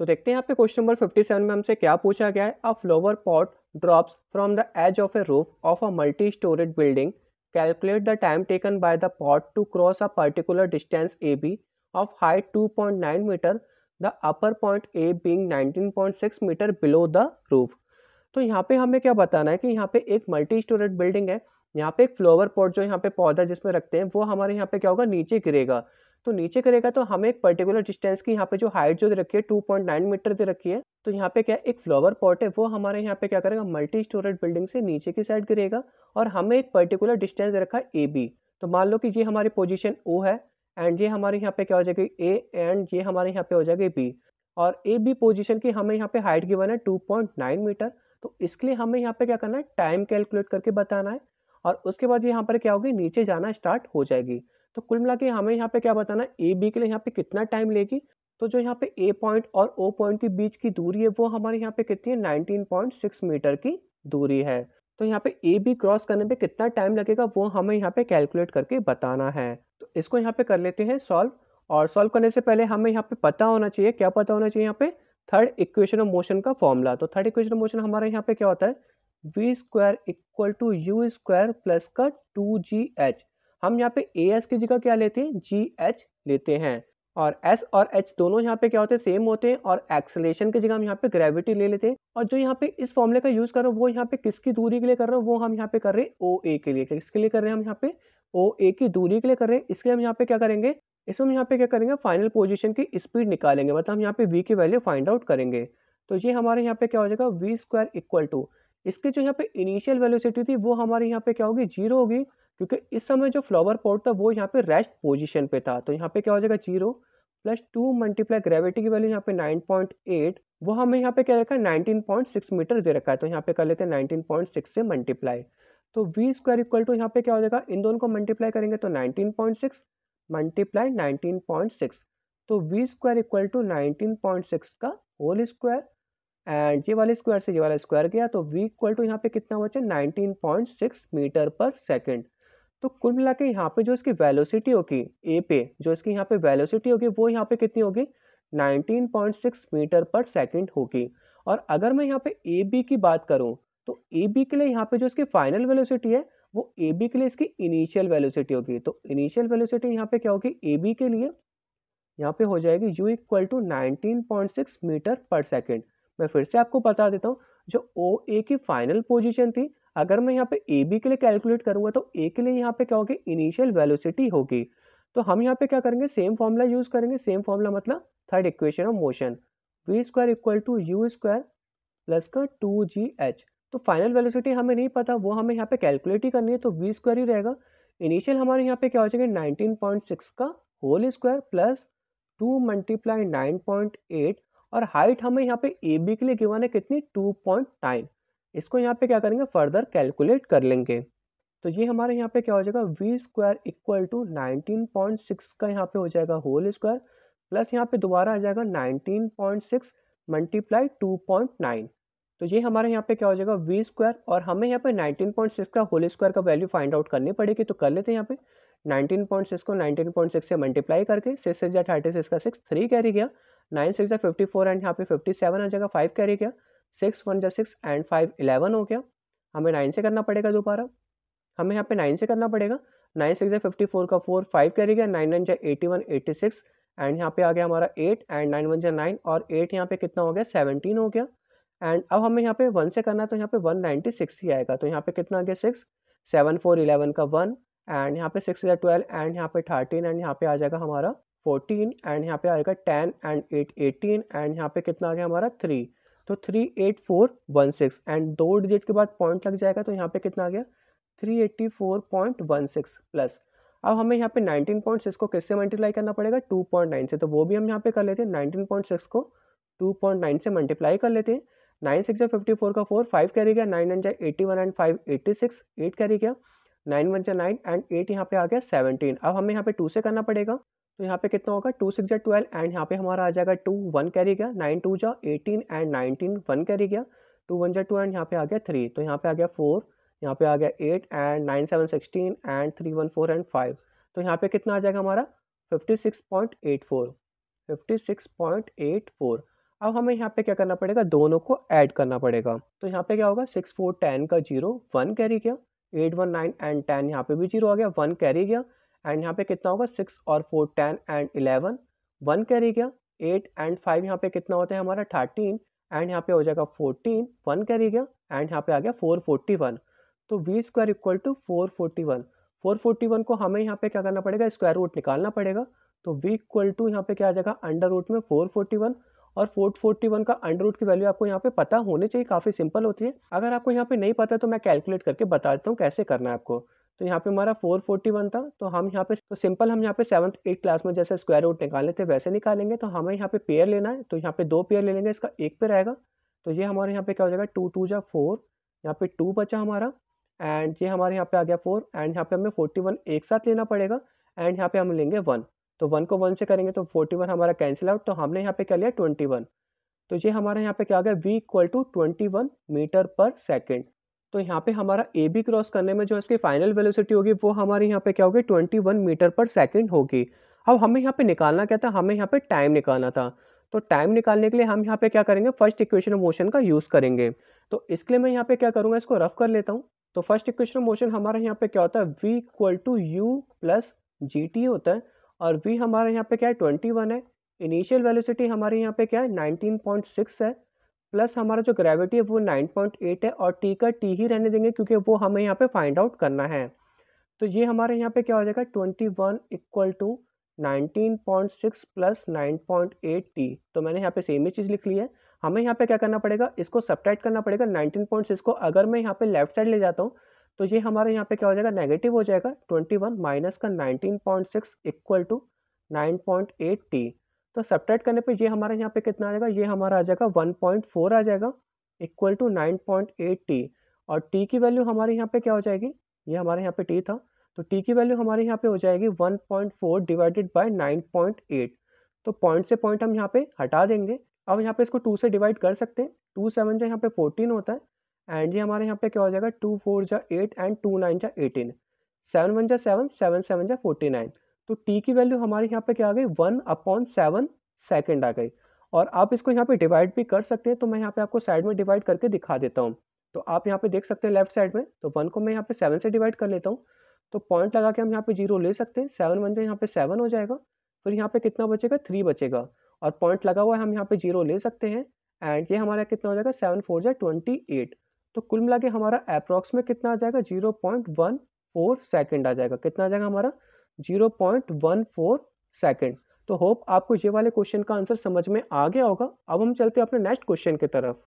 तो देखते हैं यहाँ पे क्वेश्चन नंबर 57 में हमसे क्या पूछा गया है a flower pot drops from the edge of a roof of a multi storage building calculate the time taken by the pot to cross a particular distance A B of height 2.9 metre the upper point A being 19.6 metre below the roof तो यहाँ पे हमें क्या बताना है कि यहाँ पे एक मल्टी स्टोरेज बिल्डिंग है यहाँ पे एक फ्लोवर पॉट जो यहाँ पे पौधा जिसमें रखते हैं वो हमारे यहाँ पे क्या होगा नीचे गिरेगा तो नीचे करेगा तो हमें एक पर्टिकुलर डिस्टेंस की यहाँ पे जो हाइट जो दे रखी है 2.9 मीटर दे रखी है तो यहाँ पे क्या एक फ्लावर पॉट है वो हमारे यहाँ पे क्या करेगा मल्टी स्टोरेज बिल्डिंग से नीचे की साइड गिरेगा और हमें एक पर्टिकुलर डिस्टेंस दे रखा है ए बी तो मान लो कि ये हमारी पोजिशन ओ है एंड ये हमारे यहाँ पे क्या हो जाएगी ए एंड ये हमारे यहाँ पे हो जाएगी बी और ए बी पोजिशन की हमें यहाँ पे हाइट गिवन है टू मीटर तो इसके लिए हमें यहाँ पे क्या करना है टाइम कैलकुलेट करके बताना है और उसके बाद यहाँ पर क्या होगी नीचे जाना स्टार्ट हो जाएगी तो कुल मिला के हमें यहाँ पे क्या बताना ए बी के लिए यहाँ पे कितना टाइम लेगी तो जो यहाँ पे ए पॉइंट और ओ पॉइंट के बीच की दूरी है वो हमारे यहाँ पे कितनी है सिक्स मीटर की दूरी है तो यहाँ पे ए बी क्रॉस करने पर कितना टाइम लगेगा वो हमें यहाँ पे कैलकुलेट करके बताना है तो इसको यहाँ पे कर लेते हैं सॉल्व और सॉल्व करने से पहले हमें यहाँ पे पता होना चाहिए क्या पता होना चाहिए यहाँ पे थर्ड इक्वेशन ऑफ मोशन का फॉर्मूला तो थर्ड इक्वेशन ऑफ मोशन हमारे यहाँ पे क्या होता है V square equal to U square plus का टू जी एच हम यहाँ पे ए एस की जगह क्या लेते हैं जी एच लेते हैं और एस और एच दोनों यहाँ पे क्या होते हैं सेम होते हैं और एक्सलेशन की जगह हम यहाँ पे ग्रेविटी ले लेते हैं और जो यहाँ पे इस फॉर्मूले का यूज़ कर रहे हो वो यहाँ पे किसकी दूरी के लिए कर रहे हो वो हम यहाँ पे कर रहे हैं ओ ए के लिए किसके लिए कर रहे हैं हम यहाँ पे ओ ए की दूरी के लिए कर रहे हैं लिए हम यहाँ पे क्या करेंगे इसमें हम यहाँ पे क्या करेंगे फाइनल पोजिशन की स्पीड निकालेंगे मतलब हम यहाँ पे वी की वैल्यू फाइंड आउट करेंगे तो ये हमारे यहाँ पे क्या हो जाएगा वी स्क्वायर इक्वल टू इसकी जो यहाँ पे इनिशियल वेलोसिटी थी वो हमारे यहाँ पे क्या होगी जीरो होगी क्योंकि इस समय जो फ्लावर पॉट था वो यहाँ पे रेस्ट पोजीशन पे था तो यहाँ पे क्या हो जाएगा zero plus two multiply gravity की वैल्यू यहाँ पे नाइन पॉइंट एट वो हमें यहाँ पे क्या रखा है नाइनटीन पॉइंट सिक्स मीटर दे रखा है तो यहाँ पे कर लेते हैं नाइनटीन पॉइंट सिक्स से मल्टीप्लाई तो वी स्क्वायर इक्वल टू यहाँ पे क्या हो जाएगा इन दोनों को मल्टीप्लाई करेंगे तो nineteen point six multiply nineteen point six तो we square equal to nineteen point six का होल स्क्वायर एंड ये वाले स्क्वायर से ये वाला स्क्वायर गया तो वी इक्वल टू यहाँ पे कितना बचा नाइनटीन पॉइंट सिक्स मीटर पर सेकेंड तो कुल मिला के यहाँ पे जो इसकी वेलोसिटी होगी ए पे जो इसकी यहाँ पे वेलोसिटी होगी वो यहाँ पे कितनी होगी 19.6 मीटर पर सेकंड होगी और अगर मैं यहाँ पे ए बी की बात करूँ तो ए बी के लिए यहाँ पे जो इसकी फाइनल वेलोसिटी है वो ए बी के लिए इसकी इनिशियल वेलोसिटी होगी तो इनिशियल वेलोसिटी यहाँ पे क्या होगी ए बी के लिए यहाँ पे हो जाएगी U equal to nineteen metre पर सेकेंड मैं फिर से आपको बता देता हूँ जो ओ ए की फाइनल पोजिशन थी अगर मैं यहाँ पे ए बी के लिए कैलकुलेट करूँगा तो ए के लिए यहाँ पे क्या होगी इनिशियल वेलोसिटी होगी तो हम यहाँ पे क्या करेंगे सेम फॉर्मूला यूज करेंगे सेम फॉर्मूला मतलब third equation of motion V square equal to U square plus का टू जी एच तो फाइनल वेलोसिटी हमें नहीं पता वो हमें यहाँ पे कैलकुलेट ही करनी है तो वी स्क्वायर ही रहेगा इनिशियल हमारे यहाँ पे क्या हो जाएंगे नाइनटीन पॉइंट सिक्स का whole square plus two multiply nine point eight और हाइट हमें यहाँ पे ए बी के लिए गिवन है कितनी टू पॉइंट नाइन इसको यहाँ पे क्या करेंगे फर्दर कैलकुलेट कर लेंगे तो ये हमारे यहाँ पे क्या हो जाएगा V square equal to nineteen point six का यहाँ पे हो जाएगा होल स्क्वायर प्लस यहाँ पे दोबारा आ जाएगा nineteen point six multiply two point nine तो ये हमारे यहाँ पे क्या हो जाएगा वी स्क्वायर और हमें यहाँ पे नाइनटीन पॉइंट सिक्स का होल स्क्वायर का वैल्यू फाइंड आउट करनी पड़ेगी तो कर लेते हैं यहाँ पे नाइनटीन पॉइंट सिक्स को नाइनटीन पॉइंट सिक्स से मल्टीप्लाई करके सिक्स सिक्स या थर्टी सिक्स का सिक्स थ्री कैरी गया नाइन सिक्स या फिफ्टी फोर एंड यहाँ पे फिफ्टी सेवन आ जाएगा फाइव कैरी गया सिक्स वन जै सिक्स एंड फाइव इलेवन हो गया हमें नाइन से करना पड़ेगा दोबारा हमें यहाँ पे नाइन से करना पड़ेगा नाइन सिक्स जै फिफ्टी फोर का फोर फाइव कैरी गया नाइन नाइन जै eighty one eighty six and यहाँ पे आ गया हमारा एट एंड नाइन वन जै नाइन और एट यहाँ पे कितना हो गया सेवनटीन हो गया एंड अब हमें यहाँ पे वन से करना है तो यहाँ पे वन नाइन्टी सिक्स ही आएगा तो यहाँ पे कितना आ गया सिक्स सेवन फोर इलेवन का वन एंड यहाँ पे सिक्स या ट्वेल्व एंड यहाँ पे थर्टीन एंड यहाँ पे आ जाएगा हमारा फोर्टीन एंड यहाँ पे आएगा ten and eight eighteen and यहाँ पे कितना आ गया हमारा थ्री तो three eight four one six and दो डिजिट के बाद पॉइंट लग जाएगा तो यहाँ पे कितना आ गया three eighty four point one six plus अब हमें यहाँ पे नाइनटीन पॉइंट सिक्स को किससे मल्टीप्लाई करना पड़ेगा टू पॉइंट नाइन से तो वो भी हम यहाँ पे कर लेते हैं नाइनटीन पॉइंट सिक्स को टू पॉइंट नाइन से मल्टीप्लाई कर लेते हैं नाइन सिक्स या फिफ्टी फोर का फोर फाइव कैरी गया नाइन नाइन जाए eighty one and five eighty six eight carry गया नाइन वन जाए नाइन एंड एट यहाँ पे आ गया सेवनटीन अब हमें यहाँ पे टू से करना पड़ेगा तो यहाँ पे कितना होगा टू सिक्स या ट्वेल्व एंड यहाँ पे हमारा आ जाएगा टू वन कैरी गया नाइन टू जा eighteen and nineteen one carry गया टू वन जा टू एंड यहाँ पे आ गया थ्री तो यहाँ पे आ गया फोर यहाँ पे आ गया eight and nine seven sixteen and three one four and five तो यहाँ पे कितना आ जाएगा हमारा fifty six point eight four fifty six point eight four अब हमें यहाँ पे क्या करना पड़ेगा दोनों को ऐड करना पड़ेगा तो यहाँ पे क्या होगा सिक्स फोर टेन का जीरो वन कैरी गया eight one nine and ten यहाँ पे भी जीरो आ गया वन कैरी गया एंड यहाँ पे कितना होगा सिक्स और four ten and eleven one carry गया एट एंड फाइव यहाँ पे कितना होता है हमारा थर्टीन एंड यहाँ पे हो जाएगा फोर्टीन वन कैरी गया एंड यहाँ पे आ गया फोर फोर्टी वन तो we square equal to four forty one four forty one को हमें यहाँ पे क्या करना पड़ेगा स्क्वायर रूट निकालना पड़ेगा तो वी इक्वल टू यहाँ पे क्या आ जाएगा अंडर रूट में फोर फोर्टी वन और फोर फोर्टी वन का अंडर रूट की वैल्यू आपको यहाँ पे पता होनी चाहिए काफ़ी सिंपल होती है अगर आपको यहाँ पे नहीं पता तो मैं कैलकुलेट करके बता देता हूँ कैसे करना है आपको तो यहाँ पे हमारा 441 था तो हम यहाँ पे तो सिंपल हम यहाँ पे सेवन एट क्लास में जैसे स्क्वायर रूट निकाले थे वैसे निकालेंगे तो हमें यहाँ पे पेयर लेना है तो यहाँ पे दो पेयर ले लेंगे इसका एक पे रहेगा तो ये हमारे यहाँ पे क्या हो जाएगा टू टू या फोर यहाँ पे टू बचा हमारा एंड ये हमारे यहाँ पे आ गया फोर एंड यहाँ पे हमें फोर्टी वन एक साथ लेना पड़ेगा एंड यहाँ पे हम लेंगे वन तो वन को वन से करेंगे तो फोर्टी वन हमारा कैंसिल आउट तो हमने यहाँ पे क्या लिया ट्वेंटी वन तो ये हमारे यहाँ पे क्या आ गया v equal to twenty one metre पर सेकेंड तो यहाँ पे हमारा ए बी क्रॉस करने में जो इसकी फाइनल वेलोसिटी होगी वो हमारे यहाँ पे क्या होगी 21 मीटर पर सेकंड होगी अब हमें यहाँ पे निकालना क्या था हमें यहाँ पे टाइम निकालना था तो टाइम निकालने के लिए हम यहाँ पे क्या करेंगे फर्स्ट इक्वेशन ऑफ मोशन का यूज़ करेंगे तो इसके लिए मैं यहाँ पे क्या करूँगा इसको रफ कर लेता हूँ तो फर्स्ट इक्वेशन ऑफ मोशन हमारा यहाँ पे क्या होता है v equal to u plus g t होता है और वी हमारे यहाँ पे क्या है ट्वेंटी वन है इनिशियल वेलोसिटी हमारे यहाँ पे क्या है नाइनटीन पॉइंट सिक्स है प्लस हमारा जो ग्रेविटी है वो 9.8 है और टी का टी ही रहने देंगे क्योंकि वो हमें यहाँ पे फाइंड आउट करना है तो ये हमारे यहाँ पे क्या हो जाएगा 21 one equal to nineteen plus nine t तो मैंने यहाँ पे सेम ही चीज़ लिख ली है हमें यहाँ पे क्या करना पड़ेगा इसको सब्ट्रैक्ट करना पड़ेगा 19.6 को अगर मैं यहाँ पे लेफ्ट साइड ले जाता हूँ तो ये हमारे यहाँ पे क्या हो जाएगा नेगेटिव हो जाएगा ट्वेंटी माइनस का नाइनटीन इक्वल टू 9.8 टी तो सेपरेट करने पे ये हमारा यहाँ पे कितना आ जाएगा ये हमारा आ जाएगा 1.4 आ जाएगा इक्वल टू 9.8 टी और टी की वैल्यू हमारे यहाँ पे क्या हो जाएगी ये हमारे यहाँ पे टी था तो टी की वैल्यू हमारे यहाँ पे हो जाएगी 1.4 डिवाइडेड बाई नाइन तो पॉइंट से पॉइंट हम यहाँ पे हटा देंगे अब यहाँ पे इसको टू से डिवाइड कर सकते हैं टू सेवन जो यहाँ पे फोर्टीन होता है एंड ये हमारे यहाँ पे क्या हो जाएगा टू फोर जा एट एंड टू नाइन जा एटीन सेवन वन जा सेवन सेवन सेवन जा फोर्टी नाइन तो टी की वैल्यू हमारे यहाँ पे क्या आ गई वन अपॉन सेवन सेकेंड आ गई और आप इसको यहाँ पे डिवाइड भी कर सकते हैं तो मैं यहाँ पे आपको साइड में डिवाइड करके दिखा देता हूँ तो आप यहाँ पे देख सकते हैं लेफ्ट साइड में तो वन को मैं यहाँ पे सेवन से डिवाइड कर लेता हूँ तो पॉइंट लगा के हम यहाँ पे जीरो ले सकते हैं सेवन वन जो यहाँ पे सेवन हो जाएगा फिर यहाँ पे कितना बचेगा थ्री बचेगा और पॉइंट लगा हुआ है हम यहाँ पे जीरो ले सकते हैं एंड ये हमारा कितना हो जाएगा सेवन फोर जाए ट्वेंटी एट तो कुल मिला के हमारा अप्रॉक्स में कितना आ जाएगा zero point one four second आ जाएगा कितना आ जाएगा हमारा 0.14 सेकंड तो होप आपको ये वाले क्वेश्चन का आंसर समझ में आ गया होगा अब हम चलते हैं अपने नेक्स्ट क्वेश्चन की तरफ